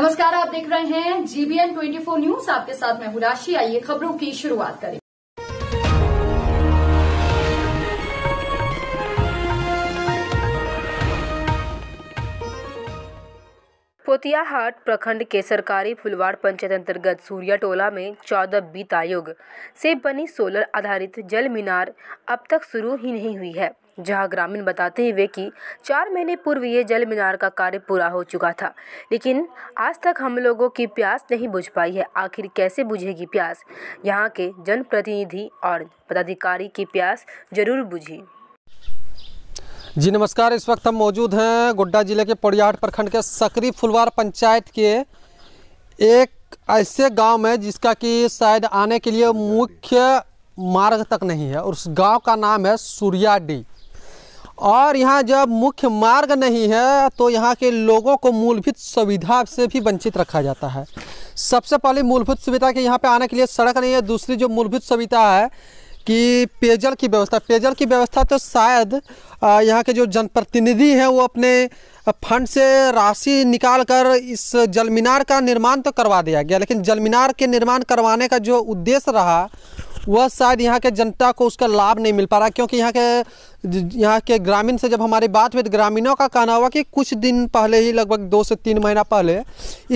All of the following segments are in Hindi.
नमस्कार आप देख रहे हैं जीबीएन 24 न्यूज आपके साथ मैं राशि आइए खबरों की शुरुआत करें पोतियाहाट प्रखंड के सरकारी फुलवाड़ पंचायत अंतर्गत सूर्या टोला में चौदह बीत आयोग से बनी सोलर आधारित जल मीनार अब तक शुरू ही नहीं हुई है जहां ग्रामीण बताते हुए कि चार महीने पूर्व ये जल मीनार का कार्य पूरा हो चुका था लेकिन आज तक हम लोगों की प्यास नहीं बुझ पाई है आखिर कैसे बुझेगी प्यास यहाँ के जनप्रतिनिधि और पदाधिकारी की प्यास जरूर बुझी जी नमस्कार इस वक्त हम मौजूद हैं गोड्डा जिले के पोड़ियाट प्रखंड के सकरी फुलवार पंचायत के एक ऐसे गांव में जिसका कि शायद आने के लिए मुख्य मार्ग तक नहीं है और उस गांव का नाम है सूर्याडी और यहाँ जब मुख्य मार्ग नहीं है तो यहाँ के लोगों को मूलभूत सुविधा से भी वंचित रखा जाता है सबसे पहले मूलभूत सुविधा के यहाँ पे आने के लिए सड़क नहीं है दूसरी जो मूलभूत सुविधा है कि पेयजल की व्यवस्था पेयजल की व्यवस्था तो शायद यहाँ के जो जनप्रतिनिधि हैं वो अपने फंड से राशि निकाल कर इस जलमीनार का निर्माण तो करवा दिया गया लेकिन जलमीनार के निर्माण करवाने का जो उद्देश्य रहा वह शायद यहाँ के जनता को उसका लाभ नहीं मिल पा रहा क्योंकि यहाँ के यहाँ के ग्रामीण से जब हमारी बात हुई तो ग्रामीणों का कहना हुआ कि कुछ दिन पहले ही लगभग दो से तीन महीना पहले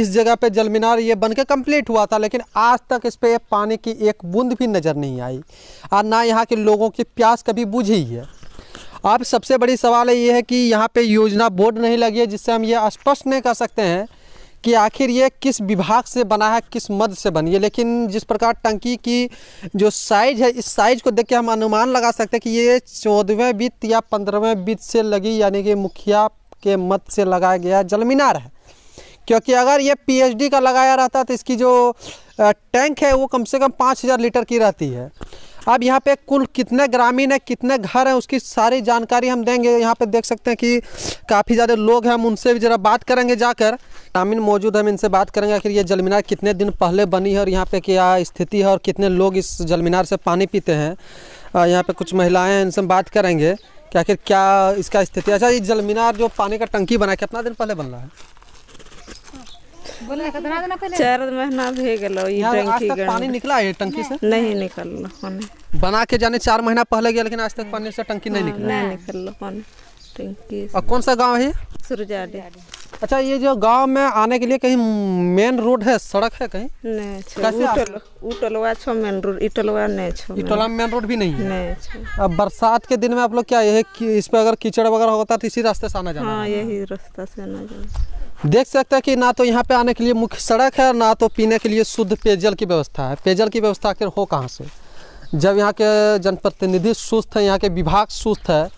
इस जगह पे जल मीनार ये बन के कम्प्लीट हुआ था लेकिन आज तक इस पर पानी की एक बूंद भी नज़र नहीं आई और ना यहाँ के लोगों की प्यास कभी बुझी है अब सबसे बड़ी सवाल ये है कि यहाँ पे योजना बोर्ड नहीं लगी है जिससे हम ये स्पष्ट नहीं कर सकते हैं कि आखिर ये किस विभाग से बना है किस मद से बनी है लेकिन जिस प्रकार टंकी की जो साइज है इस साइज को देख के हम अनुमान लगा सकते हैं कि ये चौदहवें वित्त या पंद्रहवें वित्त से लगी यानी कि मुखिया के मत से लगाया गया जलमीनार है क्योंकि अगर ये पीएचडी का लगाया रहता तो इसकी जो टैंक है वो कम से कम पाँच हज़ार लीटर की रहती है अब यहाँ पे कुल कितने ग्रामीण है कितने घर हैं उसकी सारी जानकारी हम देंगे यहाँ पे देख सकते हैं कि काफ़ी ज़्यादा लोग हैं हम उनसे भी ज़रा बात करेंगे जाकर ग्रामीण मौजूद हम इनसे बात करेंगे आखिर ये जलमीनार कितने दिन पहले बनी है और यहाँ पे क्या स्थिति है और कितने लोग इस जलमीनार से पानी पीते हैं यहाँ पर कुछ महिलाएँ हैं इनसे बात करेंगे कि आखिर क्या इसका स्थिति अच्छा ये जलमीनार जो पानी का टंकी बना है कितना दिन पहले बन रहा है तो चार महीना भे गलो टंकी पानी निकला है टंकी से नहीं निकल पानी बना के जाने चार महीना पहले गया लेकिन आज तक पानी से टंकी नहीं हाँ, निकला नहीं निकल पानी टंकी और कौन सा गांव है सुरजाडी अच्छा ये जो गांव में आने के लिए कहीं मेन रोड है सड़क है कहीं नहीं इटोला मेन रोड भी नहीं है अब बरसात के दिन में आप लोग क्या है इस पे अगर कीचड़ वगैरह होता तो इसी रास्ते से आना जाना हाँ, यही रास्ता से आना जाना देख सकते हैं कि ना तो यहाँ पे आने के लिए मुख्य सड़क है ना तो पीने के लिए शुद्ध पेयजल की व्यवस्था है पेयजल की व्यवस्था आखिर हो कहाँ से जब यहाँ के जनप्रतिनिधि सुस्त हैं यहाँ के विभाग सुस्त है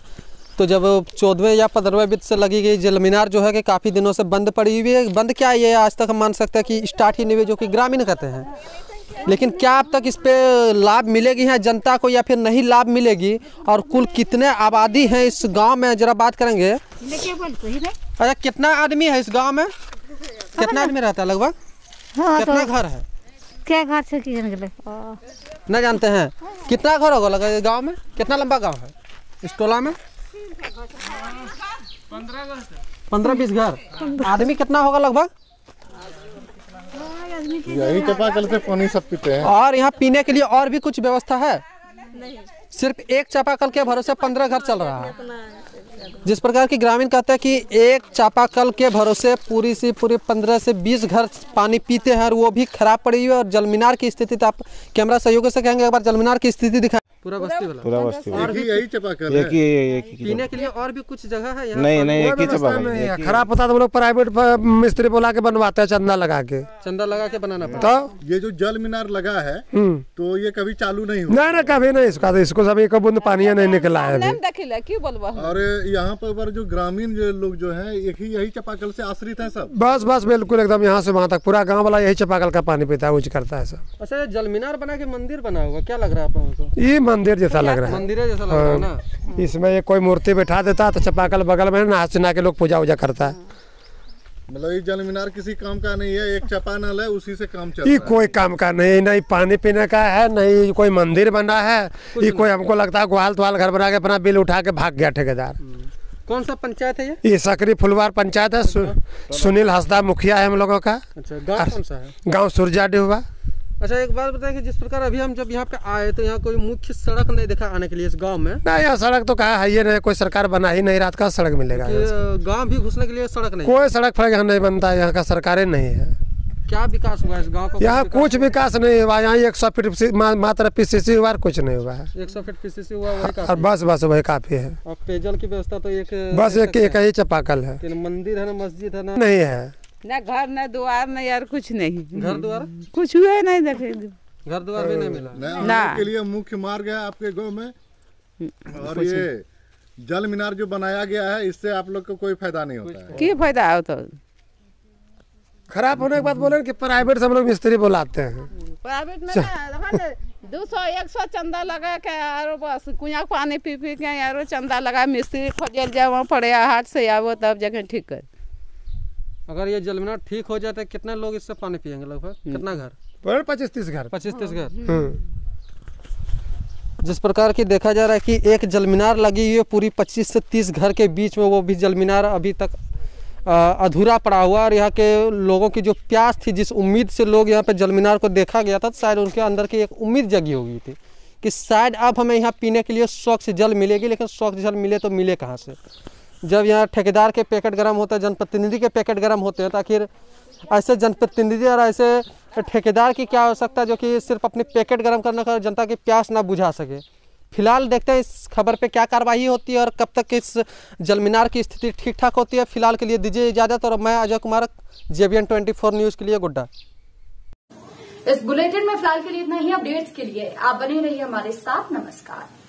तो जब चौदहवें या पंद्रहवें वित्त से लगी गई जलमीनार जो है कि काफ़ी दिनों से बंद पड़ी हुई है बंद क्या है आज तक हम मान सकते हैं कि स्टार्ट ही नहीं हुई जो कि ग्रामीण कहते हैं लेकिन क्या अब तक इस पे लाभ मिलेगी है जनता को या फिर नहीं लाभ मिलेगी और कुल कितने आबादी है इस गांव में जरा बात करेंगे अच्छा कितना आदमी है इस गांव में कितना आदमी रहता है लगभग हाँ, तो कितना घर है क्या घर से न जानते हैं कितना घर होगा लगा गाँव में कितना लंबा गाँव है इस टोला में पंद्रह बीस घर आदमी कितना होगा लगभग यही तो चापाकल से पानी सब पीते हैं और यहाँ पीने के लिए और भी कुछ व्यवस्था है सिर्फ एक चापाकल के भरोसे पंद्रह घर चल रहा है जिस प्रकार की ग्रामीण कहते हैं कि एक चापाकल के भरोसे पूरी से पूरे पंद्रह से बीस घर पानी पीते हैं और वो भी खराब पड़ी हुई है और जलमीनार की स्थिति तो आप कैमरा सहयोग से कहेंगे एक बार जलमीनार की स्थिति दिखाई पूरा बस्ती वाला पूरा बस्ती और भी यही चपाकल एक ही एक ही पीने के लिए और भी कुछ जगह है यहां नहीं नहीं एक ही चपाकल खराब होता तो लोग प्राइवेट मिस्त्री बोला के बनवाते हैं चंदा लगा के चंदा लगा के बनाना पड़ता तो ये जो जल मीनार लगा है हम्म। तो ये कभी चालू नहीं हुआ ना कभी नहीं इसका इसको सब एक बूंद अच्छा, पानी नहीं अच्छा, निकला है और यहाँ पर जो ग्रामीण लोग जो है एक ही यही चपाकल से आश्रित है सब बस बस बिल्कुल एकदम यहाँ से वहाँ तक पूरा गाँव वाला यही चपाकल का पानी पीता है यूज करता है सब अच्छा जल मीनार बना के मंदिर बना हुआ क्या लग रहा है आप लोगों को ये मंदिर जैसा लग रहा है मंदिर जैसा लग रहा है ना हाँ। इसमें ये कोई मूर्ति बैठा देता तो चपाकल बगल में नहा चुना के लोग पूजा वूजा करता है मतलब ये जल मीनार किसी काम का नहीं है एक नल है उसी से काम चल ये कोई काम का नहीं नहीं पानी पीने का है नहीं कोई मंदिर बना है ये कोई हमको लगता है ग्वाल त्वाल घर बना के अपना बिल उठा के भाग गया ठेकेदार हम्म। कौन सा पंचायत है ये ये सकरी फुलवार पंचायत है सु, सुनील हंसदा मुखिया है हम लोगों का अच्छा गांव कौन सा है गांव हुआ अच्छा एक बात बताएं कि जिस प्रकार अभी हम जब यहाँ पे आए तो यहाँ कोई मुख्य सड़क नहीं देखा आने के लिए इस गांव में ना यहाँ सड़क तो कहा है ये नहीं कोई सरकार बना ही नहीं रात का सड़क मिलेगा गांव भी घुसने के लिए सड़क नहीं कोई सड़क फड़क यहाँ नहीं बनता है यहाँ का सरकारें नहीं है क्या विकास हुआ इस गाँव का यहाँ कुछ विकास नहीं हुआ यहाँ एक सौ फीट मात्र पीसीसी हुआ कुछ नहीं हुआ है एक सौ फीट पीसीसी हुआ और बस बस वही काफी है पेयजल की व्यवस्था तो एक बस एक अच्छा ही चपाकल है मंदिर है ना मस्जिद है ना नहीं है ना घर ना द्वार ना यार कुछ नहीं घर द्वार कुछ हुआ नहीं देखे घर द्वार भी नहीं मिला ना के लिए मुख्य मार्ग है आपके गांव में और ये जल मीनार जो बनाया गया है इससे आप लोग को कोई फायदा नहीं होता है क्या फायदा होता तो? खराब होने के बाद बोले कि प्राइवेट से हम लोग मिस्त्री बुलाते हैं प्राइवेट में ना दो सौ एक सौ चंदा लगा के यार बस कुआ पानी पी पी के यार चंदा लगा मिस्त्री खोजल वहाँ पड़े हाथ से आवो तब जगह ठीक कर अगर ये मीनार ठीक हो जाए तो कितने लोग इससे पानी पियेंगे लगभग हम्म। कितना घर पच्चीस तीस घर पच्चीस तीस हाँ। घर हम्म। जिस प्रकार की देखा जा रहा है कि एक जलमीनार लगी हुई है पूरी 25 से 30 घर के बीच में वो भी जलमीनार अभी तक अधूरा पड़ा हुआ और यहाँ के लोगों की जो प्यास थी जिस उम्मीद से लोग यहाँ पे मीनार को देखा गया था तो शायद उनके अंदर की एक उम्मीद जगी हुई थी कि शायद अब हमें यहाँ पीने के लिए स्वच्छ जल मिलेगी लेकिन स्वच्छ जल मिले तो मिले कहाँ से जब यहाँ ठेकेदार के पैकेट गर्म होते हैं जनप्रतिनिधि के पैकेट गर्म होते हैं तो आखिर ऐसे जनप्रतिनिधि और ऐसे ठेकेदार की क्या आवश्यकता है जो कि सिर्फ अपनी पैकेट गर्म करने का कर जनता की प्यास ना बुझा सके फिलहाल देखते हैं इस खबर पे क्या कार्रवाई होती है और कब तक इस जलमीनार की स्थिति ठीक ठाक होती है फिलहाल के लिए दीजिए इजाजत और मैं Ajay Kumar J B N twenty four news के लिए गुड्डा इस बुलेटिन में फिलहाल के लिए इतना ही अपडेट्स के लिए आप बने रहिए हमारे साथ नमस्कार